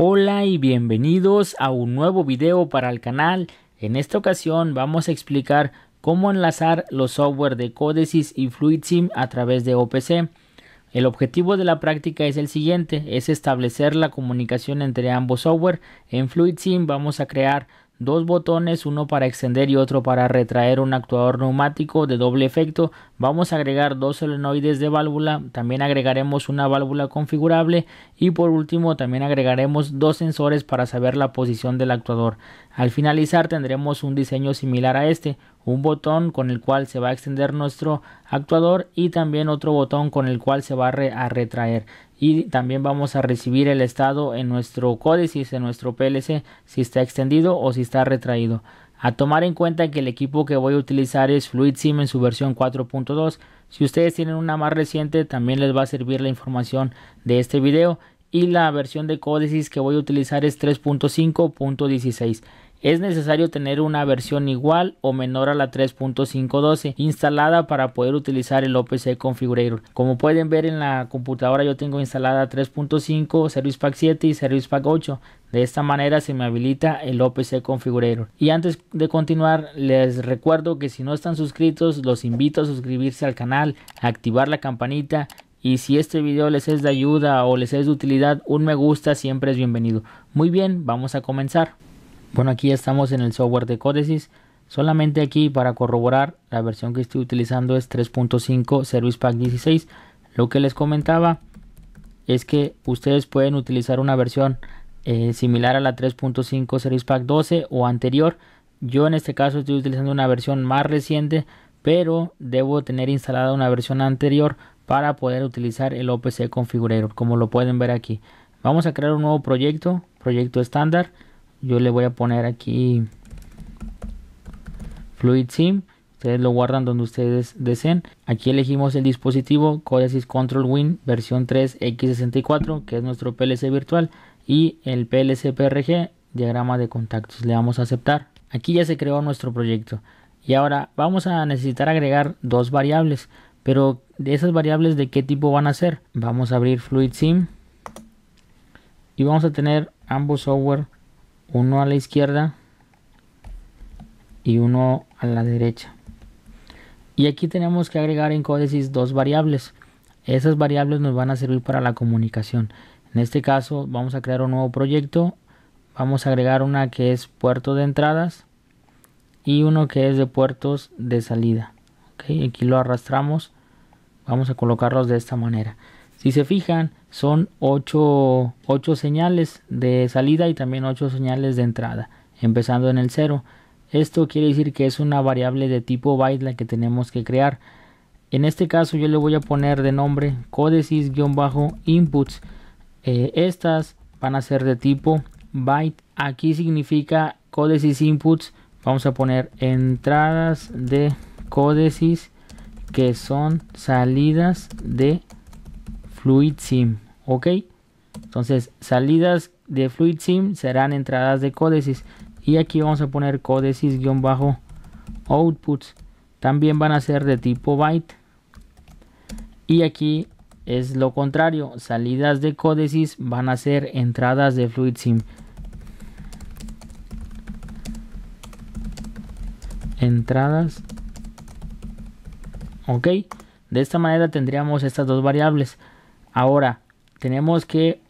Hola y bienvenidos a un nuevo video para el canal. En esta ocasión vamos a explicar cómo enlazar los software de Codesys y FluidSim a través de OPC. El objetivo de la práctica es el siguiente, es establecer la comunicación entre ambos software. En FluidSim vamos a crear dos botones, uno para extender y otro para retraer un actuador neumático de doble efecto. Vamos a agregar dos solenoides de válvula, también agregaremos una válvula configurable y por último también agregaremos dos sensores para saber la posición del actuador. Al finalizar tendremos un diseño similar a este, un botón con el cual se va a extender nuestro actuador y también otro botón con el cual se va a, retraer y también vamos a recibir el estado en nuestro códice, en nuestro PLC, si está extendido o si está retraído. A tomar en cuenta que el equipo que voy a utilizar es FluidSim en su versión 4.2. Si ustedes tienen una más reciente, también les va a servir la información de este video. Y la versión de códices que voy a utilizar es 3.5.16 es necesario tener una versión igual o menor a la 3.512 instalada para poder utilizar el OPC Configurator. Como pueden ver en la computadora yo tengo instalada 3.5, Service Pack 7 y Service Pack 8. De esta manera se me habilita el OPC Configurator. Y antes de continuar, les recuerdo que si no están suscritos, los invito a suscribirse al canal, a activar la campanita y si este video les es de ayuda o les es de utilidad, un me gusta siempre es bienvenido. Muy bien, vamos a comenzar. Bueno, aquí estamos en el software de Codesys. Solamente aquí para corroborar, la versión que estoy utilizando es 3.5 Service Pack 16. Lo que les comentaba es que ustedes pueden utilizar una versión eh, similar a la 3.5 Service Pack 12 o anterior. Yo en este caso estoy utilizando una versión más reciente, pero debo tener instalada una versión anterior para poder utilizar el OPC Configurator, como lo pueden ver aquí. Vamos a crear un nuevo proyecto, proyecto estándar yo le voy a poner aquí FluidSim. Ustedes lo guardan donde ustedes deseen. Aquí elegimos el dispositivo Codesys Control Win versión 3x64, que es nuestro PLC virtual, y el PLC PRG, diagrama de contactos. Le vamos a aceptar. Aquí ya se creó nuestro proyecto. Y ahora vamos a necesitar agregar dos variables. Pero de esas variables de qué tipo van a ser. Vamos a abrir FluidSim. Y vamos a tener ambos software uno a la izquierda y uno a la derecha y aquí tenemos que agregar en códices dos variables esas variables nos van a servir para la comunicación en este caso vamos a crear un nuevo proyecto vamos a agregar una que es puerto de entradas y uno que es de puertos de salida aquí lo arrastramos vamos a colocarlos de esta manera si se fijan, son 8, señales de salida y también 8 señales de entrada, empezando en el 0. Esto quiere decir que es una variable de tipo byte la que tenemos que crear. En este caso yo le voy a poner de nombre códices-inputs. Eh, estas van a ser de tipo byte. Aquí significa códices inputs. Vamos a poner entradas de códices que son salidas de FluidSim. ¿Ok? Entonces, salidas de FluidSim serán entradas de códices. Y aquí vamos a poner códices-outputs. También van a ser de tipo byte. Y aquí es lo contrario. Salidas de códices van a ser entradas de FluidSim. Entradas. Ok. De esta manera tendríamos estas dos variables. Ahora tenemos que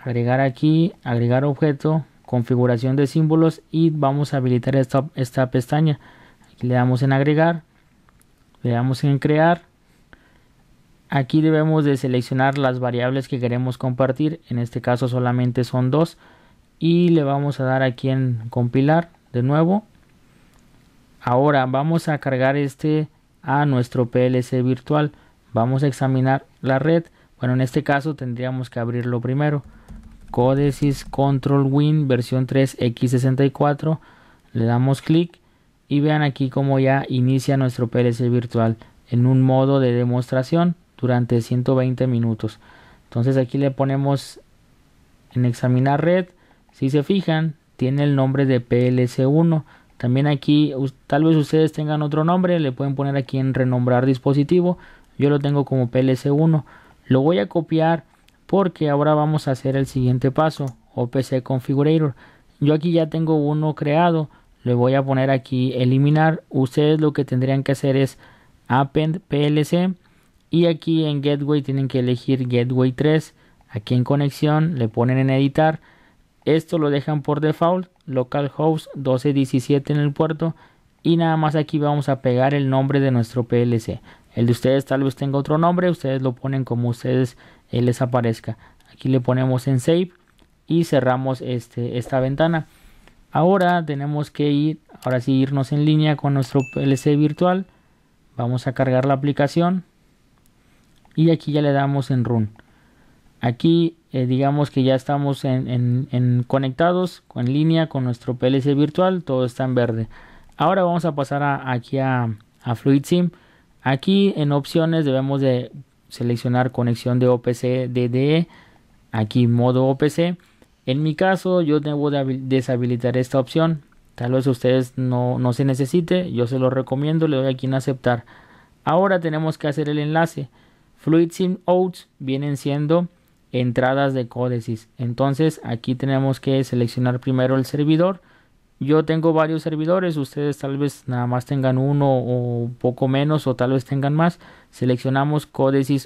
agregar aquí, agregar objeto, configuración de símbolos y vamos a habilitar esta, pestaña. Aquí le damos en agregar, le damos en crear. Aquí debemos de seleccionar las variables que queremos compartir, en este caso solamente son dos. Y le vamos a dar aquí en compilar de nuevo. Ahora vamos a cargar este a nuestro PLC virtual. Vamos a examinar la red. Bueno, en este caso tendríamos que abrirlo primero. Códicis Control Win versión 3x64. Le damos clic y vean aquí cómo ya inicia nuestro PLC virtual en un modo de demostración durante 120 minutos. Entonces aquí le ponemos en examinar red. Si se fijan, tiene el nombre de PLC1. También aquí, tal vez ustedes tengan otro nombre, le pueden poner aquí en renombrar dispositivo. Yo lo tengo como PLC1. Lo voy a copiar porque ahora vamos a hacer el siguiente paso, OPC Configurator. Yo aquí ya tengo uno creado, le voy a poner aquí eliminar. Ustedes lo que tendrían que hacer es append plc y aquí en gateway tienen que elegir gateway 3. Aquí en conexión le ponen en editar. Esto lo dejan por default, localhost 1217 en el puerto y nada más aquí vamos a pegar el nombre de nuestro PLC. El de ustedes tal vez tenga otro nombre, ustedes lo ponen como ustedes eh, les aparezca. Aquí le ponemos en save y cerramos este, esta ventana. Ahora tenemos que ir, ahora sí irnos en línea con nuestro PLC virtual. Vamos a cargar la aplicación y aquí ya le damos en run. Aquí eh, digamos que ya estamos en, conectados en línea con nuestro PLC virtual, todo está en verde. Ahora vamos a pasar aquí a, a FluidSim. Aquí en opciones debemos de seleccionar conexión de OPC DDE. Aquí modo OPC. En mi caso yo debo deshabilitar esta opción. Tal vez ustedes no, no se necesite. Yo se lo recomiendo. Le doy aquí en aceptar. Ahora tenemos que hacer el enlace. FluidSIM Outs vienen siendo entradas de códices. Entonces aquí tenemos que seleccionar primero el servidor yo tengo varios servidores, ustedes tal vez nada más tengan uno o poco menos o tal vez tengan más. Seleccionamos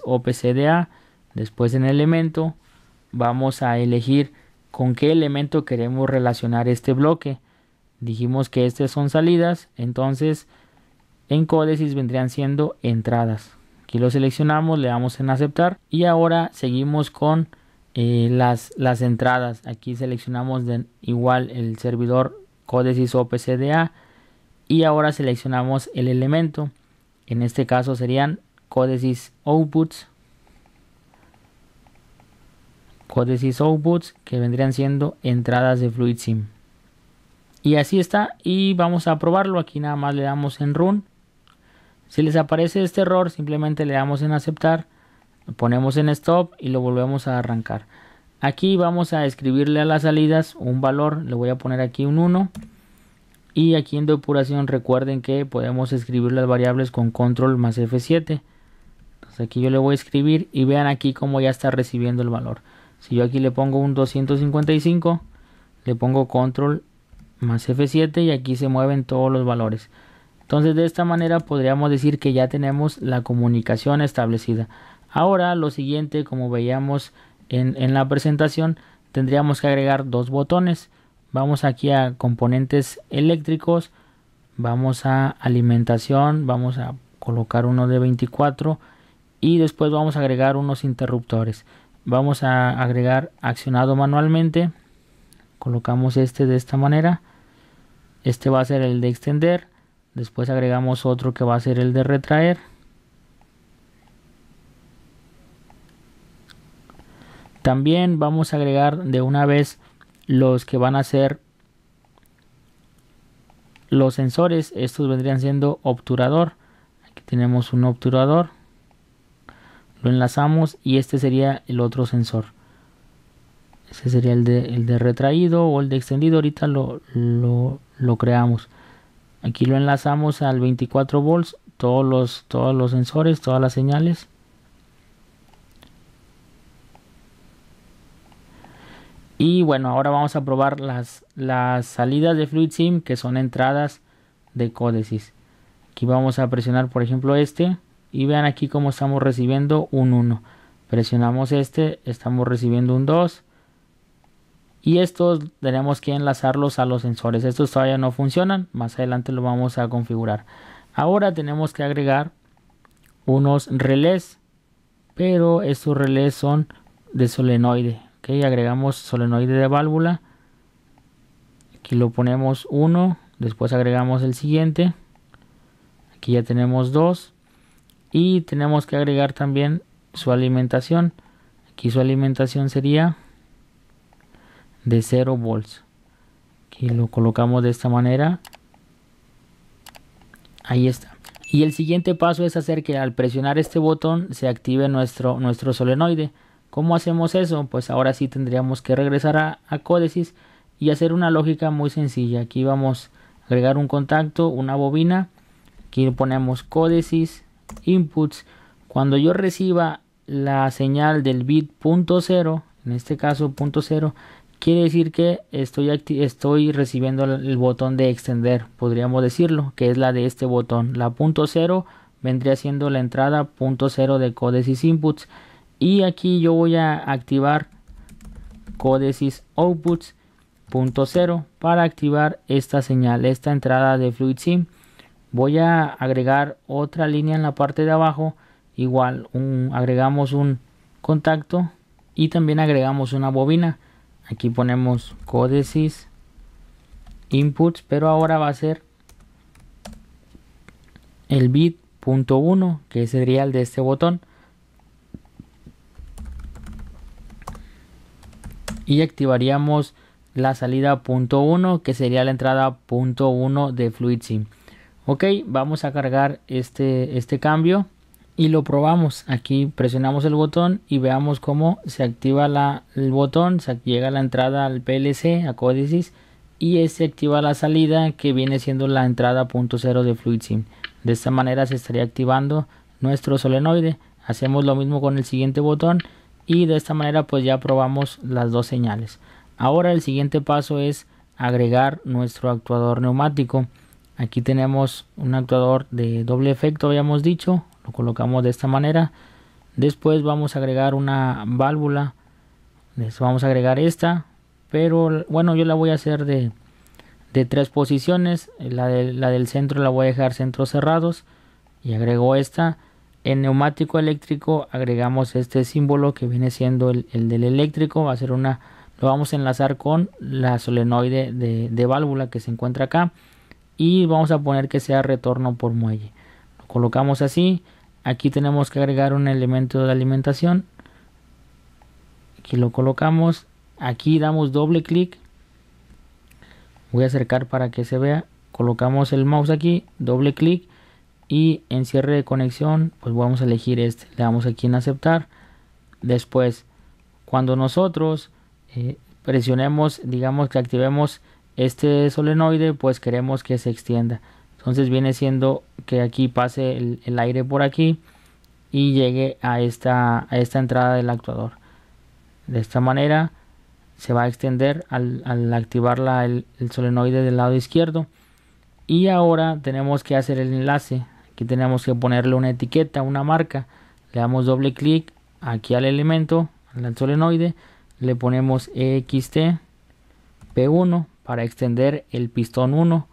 o PCDA después en elemento vamos a elegir con qué elemento queremos relacionar este bloque. Dijimos que estas son salidas, entonces en códices vendrían siendo entradas. Aquí lo seleccionamos, le damos en aceptar y ahora seguimos con eh, las, las entradas. Aquí seleccionamos igual el servidor códices OPCDA y ahora seleccionamos el elemento. En este caso serían códices outputs, códices outputs que vendrían siendo entradas de FluidSim. Y así está y vamos a probarlo. Aquí nada más le damos en run. Si les aparece este error simplemente le damos en aceptar, lo ponemos en stop y lo volvemos a arrancar. Aquí vamos a escribirle a las salidas un valor, le voy a poner aquí un 1. Y aquí en depuración recuerden que podemos escribir las variables con control más F7. Entonces aquí yo le voy a escribir y vean aquí cómo ya está recibiendo el valor. Si yo aquí le pongo un 255, le pongo control más F7 y aquí se mueven todos los valores. Entonces de esta manera podríamos decir que ya tenemos la comunicación establecida. Ahora lo siguiente, como veíamos en, la presentación tendríamos que agregar dos botones vamos aquí a componentes eléctricos vamos a alimentación vamos a colocar uno de 24 y después vamos a agregar unos interruptores vamos a agregar accionado manualmente colocamos este de esta manera este va a ser el de extender después agregamos otro que va a ser el de retraer También vamos a agregar de una vez los que van a ser los sensores. Estos vendrían siendo obturador. Aquí tenemos un obturador. Lo enlazamos y este sería el otro sensor. Este sería el de, retraído o el de extendido. Ahorita lo, lo, lo creamos. Aquí lo enlazamos al 24 volts. Todos los, todos los sensores, todas las señales Y bueno, ahora vamos a probar las, las salidas de FluidSim que son entradas de códices. Aquí vamos a presionar por ejemplo este y vean aquí cómo estamos recibiendo un 1. Presionamos este, estamos recibiendo un 2. Y estos tenemos que enlazarlos a los sensores. Estos todavía no funcionan, más adelante lo vamos a configurar. Ahora tenemos que agregar unos relés, pero estos relés son de solenoide agregamos solenoide de válvula aquí lo ponemos 1 después agregamos el siguiente aquí ya tenemos 2 y tenemos que agregar también su alimentación aquí su alimentación sería de 0 volts aquí lo colocamos de esta manera ahí está y el siguiente paso es hacer que al presionar este botón se active nuestro, nuestro solenoide ¿Cómo hacemos eso? Pues ahora sí tendríamos que regresar a, Codesys y hacer una lógica muy sencilla. Aquí vamos a agregar un contacto, una bobina. Aquí ponemos Codesys inputs. Cuando yo reciba la señal del bit punto cero, en este caso punto cero, quiere decir que estoy, estoy recibiendo el botón de extender, podríamos decirlo, que es la de este botón. La punto cero vendría siendo la entrada punto cero de Codesys inputs y aquí yo voy a activar códices outputs.0 para activar esta señal esta entrada de FluidSim voy a agregar otra línea en la parte de abajo igual agregamos un contacto y también agregamos una bobina aquí ponemos códices inputs pero ahora va a ser el Bit.1 que sería el de este botón y activaríamos la salida punto .1 que sería la entrada punto .1 de FluidSim. Ok, vamos a cargar este, este cambio y lo probamos. Aquí presionamos el botón y veamos cómo se activa el botón, se llega la entrada al PLC, a códices y se activa la salida que viene siendo la entrada punto .0 de FluidSim. De esta manera se estaría activando nuestro solenoide. Hacemos lo mismo con el siguiente botón y de esta manera pues ya probamos las dos señales ahora el siguiente paso es agregar nuestro actuador neumático aquí tenemos un actuador de doble efecto habíamos dicho lo colocamos de esta manera después vamos a agregar una válvula les vamos a agregar esta pero bueno yo la voy a hacer de, de tres posiciones la, de, la del centro la voy a dejar centros cerrados y agrego esta en neumático eléctrico agregamos este símbolo que viene siendo el, del eléctrico. Va a ser una, lo vamos a enlazar con la solenoide de, de, válvula que se encuentra acá. Y vamos a poner que sea retorno por muelle. Lo colocamos así. Aquí tenemos que agregar un elemento de alimentación. Aquí lo colocamos. Aquí damos doble clic. Voy a acercar para que se vea. Colocamos el mouse aquí. Doble clic y en cierre de conexión pues vamos a elegir este le damos aquí en aceptar después cuando nosotros eh, presionemos digamos que activemos este solenoide pues queremos que se extienda entonces viene siendo que aquí pase el, aire por aquí y llegue a esta, a esta entrada del actuador de esta manera se va a extender al, activar el solenoide del lado izquierdo y ahora tenemos que hacer el enlace aquí tenemos que ponerle una etiqueta una marca le damos doble clic aquí al elemento al solenoide le ponemos ext p1 para extender el pistón 1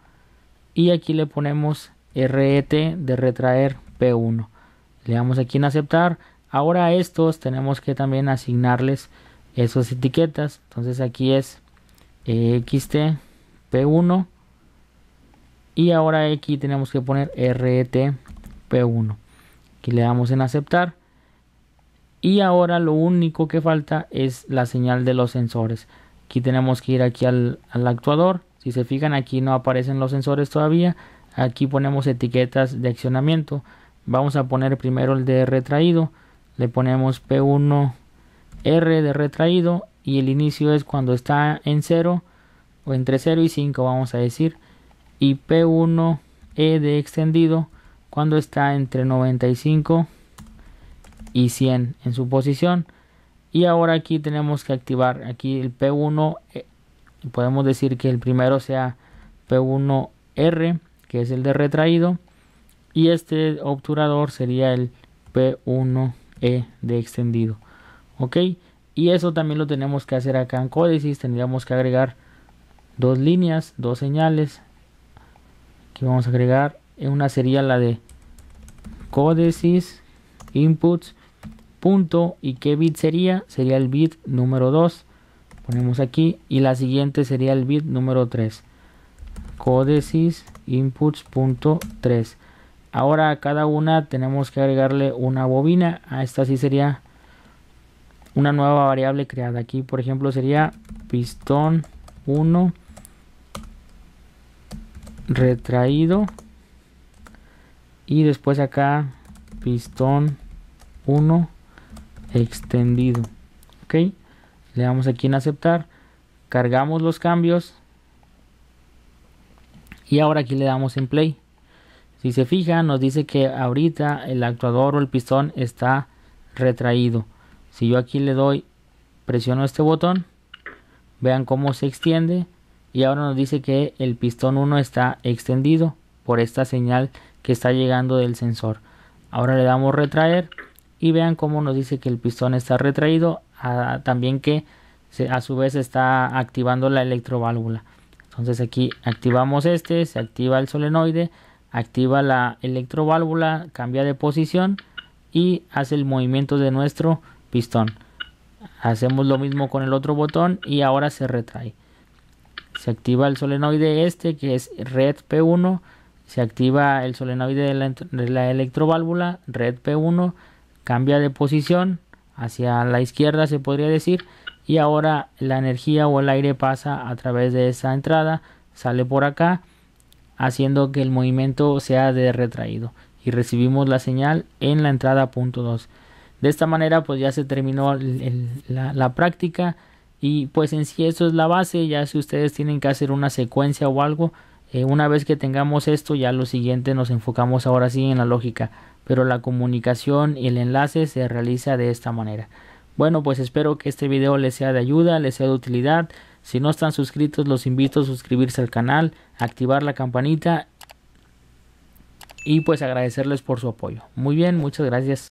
y aquí le ponemos ret de retraer p1 le damos aquí en aceptar ahora a estos tenemos que también asignarles esas etiquetas entonces aquí es ext p1 y ahora aquí tenemos que poner e p 1 aquí le damos en aceptar y ahora lo único que falta es la señal de los sensores aquí tenemos que ir aquí al, al actuador si se fijan aquí no aparecen los sensores todavía aquí ponemos etiquetas de accionamiento vamos a poner primero el de retraído le ponemos P1 R de retraído y el inicio es cuando está en 0 o entre 0 y 5 vamos a decir y P1E de extendido cuando está entre 95 y 100 en su posición. Y ahora aquí tenemos que activar aquí el P1. Eh, podemos decir que el primero sea P1R, que es el de retraído. Y este obturador sería el P1E de extendido. ¿Ok? Y eso también lo tenemos que hacer acá en códices. Tendríamos que agregar dos líneas, dos señales que vamos a agregar una sería la de códices inputs punto y qué bit sería sería el bit número 2 ponemos aquí y la siguiente sería el bit número 3 códices inputs punto 3 ahora a cada una tenemos que agregarle una bobina a ah, esta sí sería una nueva variable creada aquí por ejemplo sería pistón 1 retraído y después acá pistón 1 extendido ok le damos aquí en aceptar cargamos los cambios y ahora aquí le damos en play si se fija nos dice que ahorita el actuador o el pistón está retraído si yo aquí le doy presiono este botón vean cómo se extiende y ahora nos dice que el pistón 1 está extendido por esta señal que está llegando del sensor. Ahora le damos retraer y vean cómo nos dice que el pistón está retraído, también que a su vez está activando la electroválvula. Entonces aquí activamos este, se activa el solenoide, activa la electroválvula, cambia de posición y hace el movimiento de nuestro pistón. Hacemos lo mismo con el otro botón y ahora se retrae se activa el solenoide este que es red P1, se activa el solenoide de la, electroválvula, red P1, cambia de posición hacia la izquierda se podría decir y ahora la energía o el aire pasa a través de esa entrada, sale por acá haciendo que el movimiento sea de retraído y recibimos la señal en la entrada punto 2. De esta manera pues ya se terminó la práctica y pues en sí eso es la base ya si ustedes tienen que hacer una secuencia o algo eh, una vez que tengamos esto ya lo siguiente nos enfocamos ahora sí en la lógica pero la comunicación y el enlace se realiza de esta manera bueno pues espero que este video les sea de ayuda les sea de utilidad si no están suscritos los invito a suscribirse al canal activar la campanita y pues agradecerles por su apoyo muy bien muchas gracias